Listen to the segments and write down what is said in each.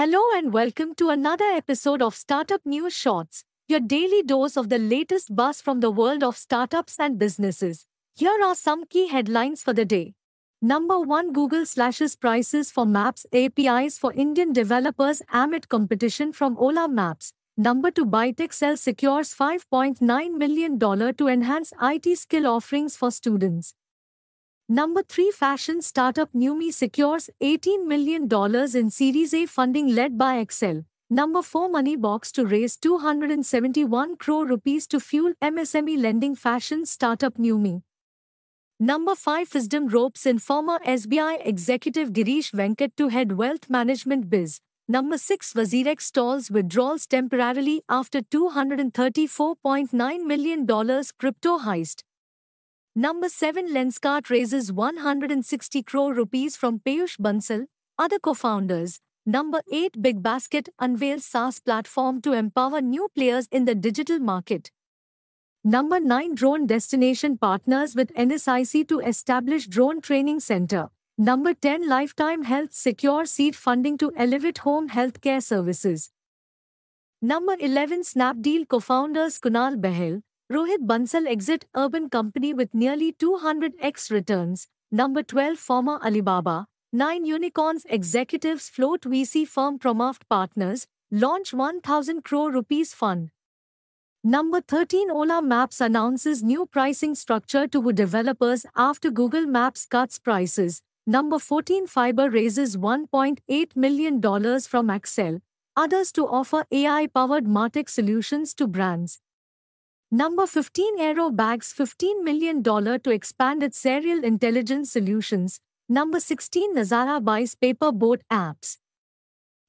Hello and welcome to another episode of Startup News Shorts, your daily dose of the latest buzz from the world of startups and businesses. Here are some key headlines for the day. Number 1 Google slashes prices for Maps APIs for Indian developers amid competition from Ola Maps. Number 2 Bytexcel secures $5.9 million to enhance IT skill offerings for students. Number 3 Fashion startup Numi secures $18 million in Series A funding led by Excel. Number 4 Moneybox to raise 271 crore rupees to fuel MSME lending fashion startup Numi. Number 5 Wisdom ropes in former SBI executive Girish Venkat to head wealth management biz. Number 6 Wazirex stalls withdrawals temporarily after $234.9 million crypto heist. Number 7 Lenskart raises 160 crore rupees from Payush Bansal, other co-founders. Number 8 Big Basket unveils SaaS platform to empower new players in the digital market. Number 9 Drone Destination partners with NSIC to establish drone training center. Number 10 Lifetime Health secure seed funding to elevate home healthcare services. Number 11 Snapdeal co-founders Kunal Behel, Rohit Bansal exit urban company with nearly 200x returns. Number 12 former Alibaba, 9 unicorns executives float VC firm Promaft Partners, launch 1000 crore rupees fund. Number 13 Ola Maps announces new pricing structure to developers after Google Maps cuts prices. Number 14 Fiber raises $1.8 million from Excel, others to offer AI-powered Martech solutions to brands. Number 15 Aero bags $15 million to expand its aerial intelligence solutions. Number 16 Nazara buys paper boat apps.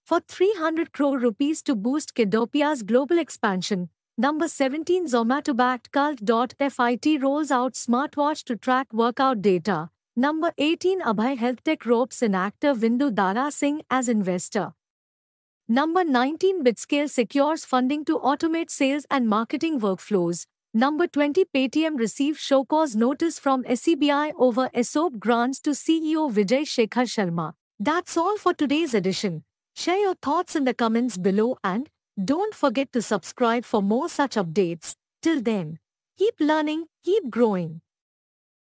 For 300 crore rupees to boost Kidopia's global expansion, number 17 Zomato backed cult.fit rolls out smartwatch to track workout data. Number 18 Abhay HealthTech ropes an actor Vindu Dara Singh as investor. Number 19 BitScale secures funding to automate sales and marketing workflows. Number 20 Paytm received show cause notice from SEBI over ESOP grants to CEO Vijay Shekhar Sharma. That's all for today's edition. Share your thoughts in the comments below and don't forget to subscribe for more such updates. Till then, keep learning, keep growing.